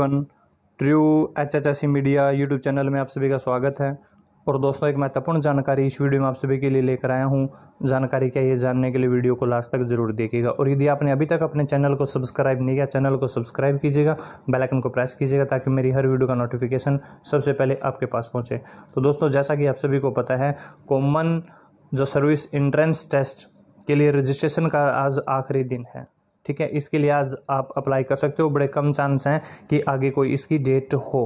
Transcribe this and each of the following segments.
one true H H S media YouTube channel में आप सभी का स्वागत है और दोस्तों एक महत्वपूर्ण जानकारी इस वीडियो में आप सभी के लिए लेकर आया हूँ जानकारी क्या ये जानने के लिए वीडियो को लास्ट तक जरूर देखिएगा और यदि आपने अभी तक अपने चैनल को सब्सक्राइब नहीं किया चैनल को सब्सक्राइब कीजिएगा बेलाइकन को प्रेस कीजिएगा ताकि मेरी हर वीडियो का नोटिफिकेशन सबसे पहले आपके पास पहुँचे तो दोस्तों जैसा कि आप सभी को पता है कॉमन जो सर्विस इंट्रेंस टेस्ट के लिए रजिस्ट्रेशन का आज आखिरी दिन है ठीक है इसके लिए आज आप अप्लाई कर सकते हो बड़े कम चांस हैं कि आगे कोई इसकी डेट हो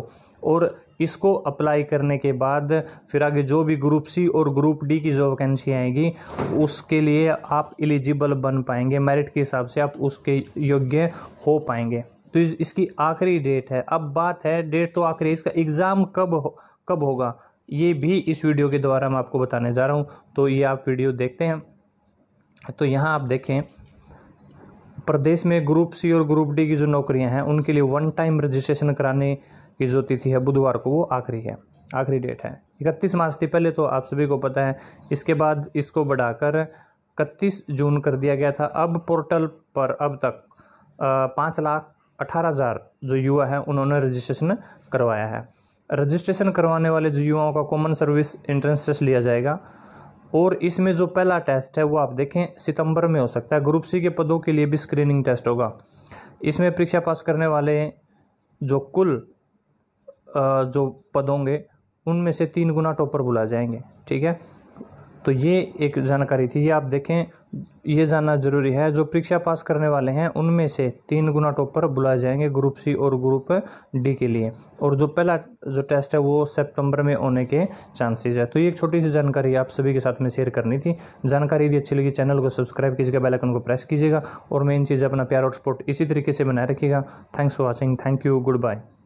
और इसको अप्लाई करने के बाद फिर आगे जो भी ग्रुप सी और ग्रुप डी की जो वैकेंसी आएगी उसके लिए आप एलिजिबल बन पाएंगे मेरिट के हिसाब से आप उसके योग्य हो पाएंगे तो इस, इसकी आखिरी डेट है अब बात है डेट तो आखिरी इसका एग्ज़ाम कब हो, कब होगा ये भी इस वीडियो के द्वारा मैं आपको बताने जा रहा हूँ तो ये आप वीडियो देखते हैं तो यहाँ आप देखें प्रदेश में ग्रुप सी और ग्रुप डी की जो नौकरियां हैं उनके लिए वन टाइम रजिस्ट्रेशन कराने की जो तिथि है बुधवार को वो आखिरी है आखिरी डेट है इकतीस मार्च थी पहले तो आप सभी को पता है इसके बाद इसको बढ़ाकर इकतीस जून कर दिया गया था अब पोर्टल पर अब तक पाँच लाख अठारह हज़ार जो युवा हैं उन्होंने रजिस्ट्रेशन करवाया है रजिस्ट्रेशन करवाने वाले जो युवाओं का कॉमन सर्विस एंट्रेंस टेस्ट लिया जाएगा और इसमें जो पहला टेस्ट है वो आप देखें सितंबर में हो सकता है ग्रुप सी के पदों के लिए भी स्क्रीनिंग टेस्ट होगा इसमें परीक्षा पास करने वाले जो कुल जो पद होंगे उनमें से तीन गुना टॉपर बुलाए जाएंगे ठीक है तो ये एक जानकारी थी ये आप देखें ये जानना जरूरी है जो परीक्षा पास करने वाले हैं उनमें से तीन गुना टॉपर बुलाए जाएंगे ग्रुप सी और ग्रुप डी के लिए और जो पहला जो टेस्ट है वो सितंबर में होने के चांसेस है तो ये एक छोटी सी जानकारी आप सभी के साथ में शेयर करनी थी जानकारी यदि अच्छी लगी चैनल को सब्सक्राइब कीजिएगा बेलाइकन को प्रेस कीजिएगा और मेन चीज़ अपना प्यार और सपोर्ट इसी तरीके से बनाए रखिएगा thanks for watching thank you good bye